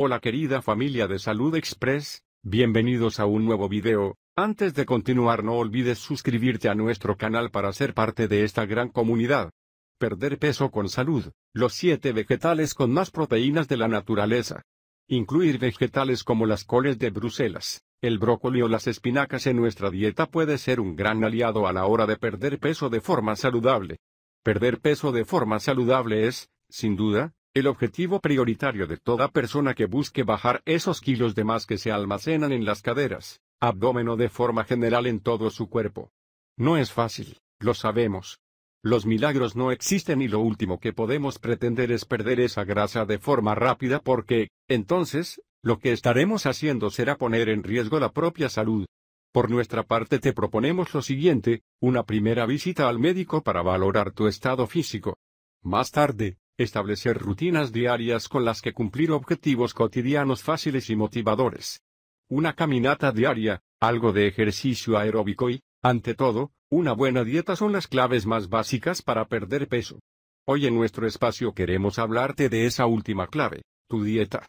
Hola querida familia de Salud Express, bienvenidos a un nuevo video, antes de continuar no olvides suscribirte a nuestro canal para ser parte de esta gran comunidad. Perder peso con salud, los 7 vegetales con más proteínas de la naturaleza. Incluir vegetales como las coles de Bruselas, el brócoli o las espinacas en nuestra dieta puede ser un gran aliado a la hora de perder peso de forma saludable. Perder peso de forma saludable es, sin duda, el objetivo prioritario de toda persona que busque bajar esos kilos de más que se almacenan en las caderas, abdomen o de forma general en todo su cuerpo. No es fácil, lo sabemos. Los milagros no existen y lo último que podemos pretender es perder esa grasa de forma rápida porque, entonces, lo que estaremos haciendo será poner en riesgo la propia salud. Por nuestra parte te proponemos lo siguiente, una primera visita al médico para valorar tu estado físico. Más tarde, Establecer rutinas diarias con las que cumplir objetivos cotidianos fáciles y motivadores. Una caminata diaria, algo de ejercicio aeróbico y, ante todo, una buena dieta son las claves más básicas para perder peso. Hoy en nuestro espacio queremos hablarte de esa última clave, tu dieta.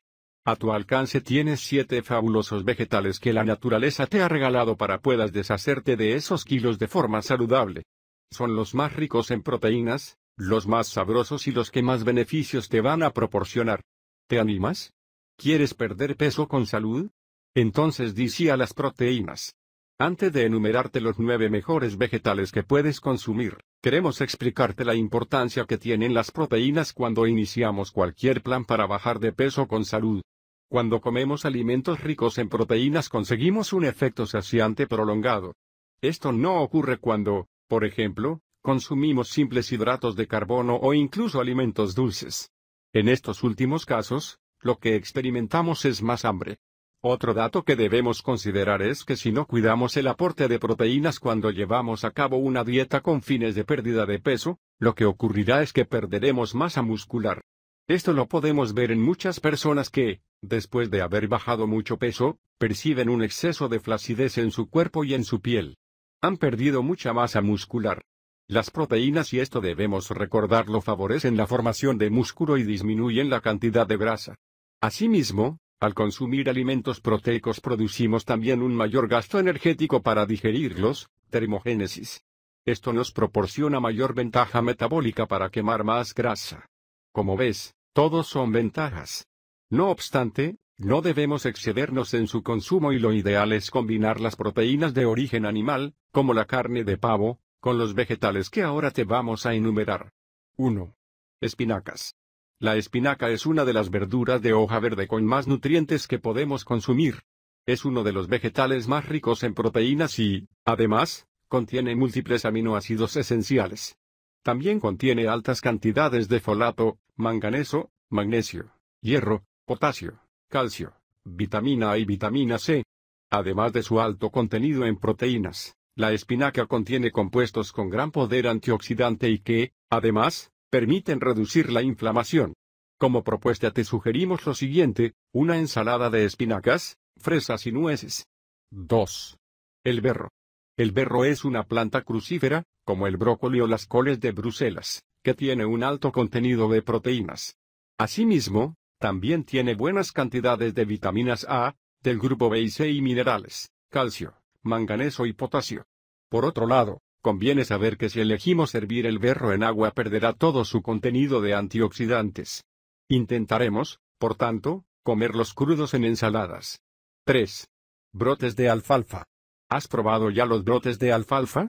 A tu alcance tienes siete fabulosos vegetales que la naturaleza te ha regalado para puedas deshacerte de esos kilos de forma saludable. Son los más ricos en proteínas, los más sabrosos y los que más beneficios te van a proporcionar. ¿Te animas? ¿Quieres perder peso con salud? Entonces di a las proteínas. Antes de enumerarte los nueve mejores vegetales que puedes consumir, queremos explicarte la importancia que tienen las proteínas cuando iniciamos cualquier plan para bajar de peso con salud. Cuando comemos alimentos ricos en proteínas conseguimos un efecto saciante prolongado. Esto no ocurre cuando, por ejemplo, consumimos simples hidratos de carbono o incluso alimentos dulces. En estos últimos casos, lo que experimentamos es más hambre. Otro dato que debemos considerar es que si no cuidamos el aporte de proteínas cuando llevamos a cabo una dieta con fines de pérdida de peso, lo que ocurrirá es que perderemos masa muscular. Esto lo podemos ver en muchas personas que, después de haber bajado mucho peso, perciben un exceso de flacidez en su cuerpo y en su piel. Han perdido mucha masa muscular. Las proteínas y esto debemos recordarlo favorecen la formación de músculo y disminuyen la cantidad de grasa. Asimismo, al consumir alimentos proteicos producimos también un mayor gasto energético para digerirlos, termogénesis. Esto nos proporciona mayor ventaja metabólica para quemar más grasa. Como ves, todos son ventajas. No obstante, no debemos excedernos en su consumo y lo ideal es combinar las proteínas de origen animal, como la carne de pavo, con los vegetales que ahora te vamos a enumerar. 1. Espinacas. La espinaca es una de las verduras de hoja verde con más nutrientes que podemos consumir. Es uno de los vegetales más ricos en proteínas y, además, contiene múltiples aminoácidos esenciales. También contiene altas cantidades de folato, manganeso, magnesio, hierro, potasio, calcio, vitamina A y vitamina C. Además de su alto contenido en proteínas, la espinaca contiene compuestos con gran poder antioxidante y que, además, permiten reducir la inflamación. Como propuesta te sugerimos lo siguiente, una ensalada de espinacas, fresas y nueces. 2. El berro. El berro es una planta crucífera, como el brócoli o las coles de Bruselas, que tiene un alto contenido de proteínas. Asimismo, también tiene buenas cantidades de vitaminas A, del grupo B y C y minerales, calcio, manganeso y potasio. Por otro lado, conviene saber que si elegimos servir el berro en agua perderá todo su contenido de antioxidantes. Intentaremos, por tanto, comerlos crudos en ensaladas. 3. Brotes de alfalfa. ¿Has probado ya los brotes de alfalfa?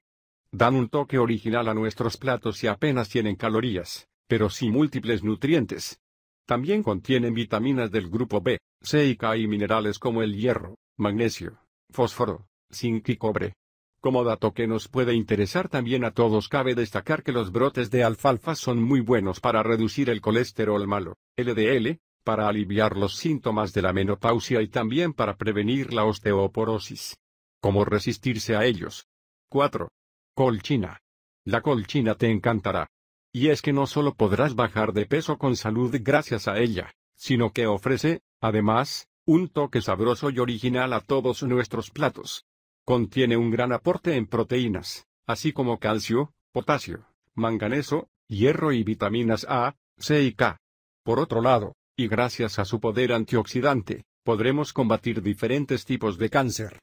Dan un toque original a nuestros platos y apenas tienen calorías, pero sí múltiples nutrientes. También contienen vitaminas del grupo B, C y K y minerales como el hierro, magnesio, fósforo, sin y cobre. Como dato que nos puede interesar también a todos cabe destacar que los brotes de alfalfa son muy buenos para reducir el colesterol malo, LDL, para aliviar los síntomas de la menopausia y también para prevenir la osteoporosis. ¿Cómo resistirse a ellos? 4. Colchina. La colchina te encantará. Y es que no solo podrás bajar de peso con salud gracias a ella, sino que ofrece, además, un toque sabroso y original a todos nuestros platos, Contiene un gran aporte en proteínas, así como calcio, potasio, manganeso, hierro y vitaminas A, C y K. Por otro lado, y gracias a su poder antioxidante, podremos combatir diferentes tipos de cáncer.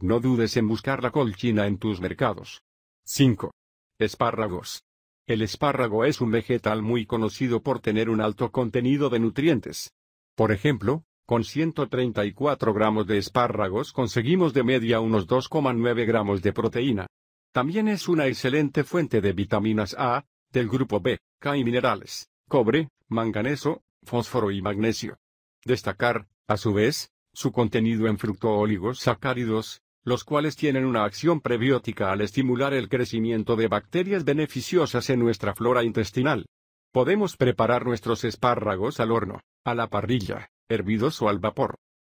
No dudes en buscar la colchina en tus mercados. 5. Espárragos. El espárrago es un vegetal muy conocido por tener un alto contenido de nutrientes. Por ejemplo, con 134 gramos de espárragos conseguimos de media unos 2,9 gramos de proteína. También es una excelente fuente de vitaminas A, del grupo B, K y minerales, cobre, manganeso, fósforo y magnesio. Destacar, a su vez, su contenido en sacáridos, los cuales tienen una acción prebiótica al estimular el crecimiento de bacterias beneficiosas en nuestra flora intestinal. Podemos preparar nuestros espárragos al horno, a la parrilla, hervidos o al vapor.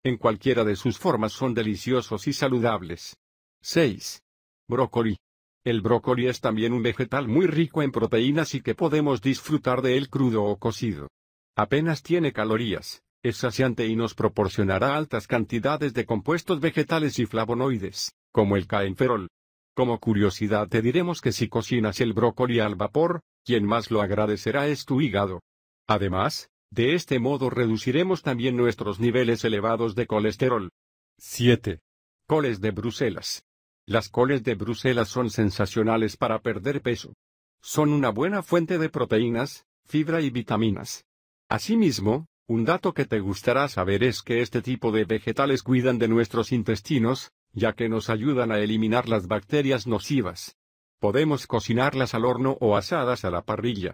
En cualquiera de sus formas son deliciosos y saludables. 6. Brócoli. El brócoli es también un vegetal muy rico en proteínas y que podemos disfrutar de él crudo o cocido. Apenas tiene calorías, es saciante y nos proporcionará altas cantidades de compuestos vegetales y flavonoides, como el caenferol. Como curiosidad te diremos que si cocinas el brócoli al vapor, quien más lo agradecerá es tu hígado. Además, de este modo reduciremos también nuestros niveles elevados de colesterol. 7. Coles de Bruselas. Las coles de Bruselas son sensacionales para perder peso. Son una buena fuente de proteínas, fibra y vitaminas. Asimismo, un dato que te gustará saber es que este tipo de vegetales cuidan de nuestros intestinos, ya que nos ayudan a eliminar las bacterias nocivas. Podemos cocinarlas al horno o asadas a la parrilla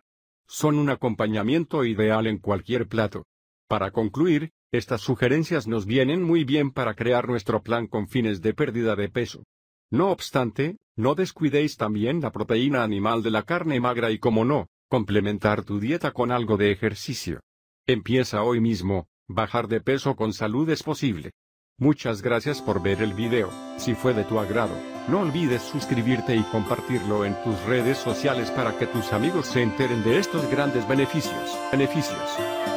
son un acompañamiento ideal en cualquier plato. Para concluir, estas sugerencias nos vienen muy bien para crear nuestro plan con fines de pérdida de peso. No obstante, no descuidéis también la proteína animal de la carne magra y como no, complementar tu dieta con algo de ejercicio. Empieza hoy mismo, bajar de peso con salud es posible. Muchas gracias por ver el video, si fue de tu agrado no olvides suscribirte y compartirlo en tus redes sociales para que tus amigos se enteren de estos grandes beneficios. Beneficios.